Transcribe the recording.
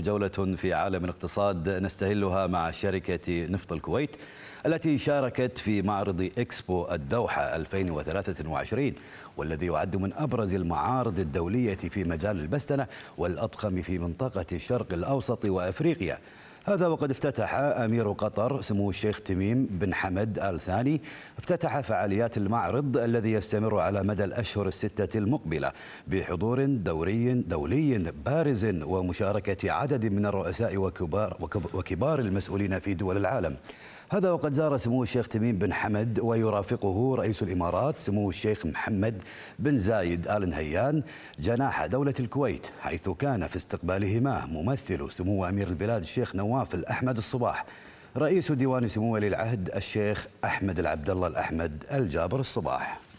جولة في عالم الاقتصاد نستهلها مع شركة نفط الكويت التي شاركت في معرض إكسبو الدوحة 2023 والذي يعد من أبرز المعارض الدولية في مجال البستنة والأضخم في منطقة الشرق الأوسط وأفريقيا هذا وقد افتتح أمير قطر سمو الشيخ تميم بن حمد آل ثاني افتتح فعاليات المعرض الذي يستمر على مدى الأشهر الستة المقبلة بحضور دوري دولي بارز ومشاركة عدد من الرؤساء وكبار, وكبار المسؤولين في دول العالم هذا وقد زار سمو الشيخ تميم بن حمد ويرافقه رئيس الإمارات سمو الشيخ محمد بن زايد آل نهيان جناح دولة الكويت حيث كان في استقبالهما ممثل سمو أمير البلاد الشيخ نواف الأحمد الصباح رئيس ديوان سمو ولي العهد الشيخ أحمد العبد الله الأحمد الجابر الصباح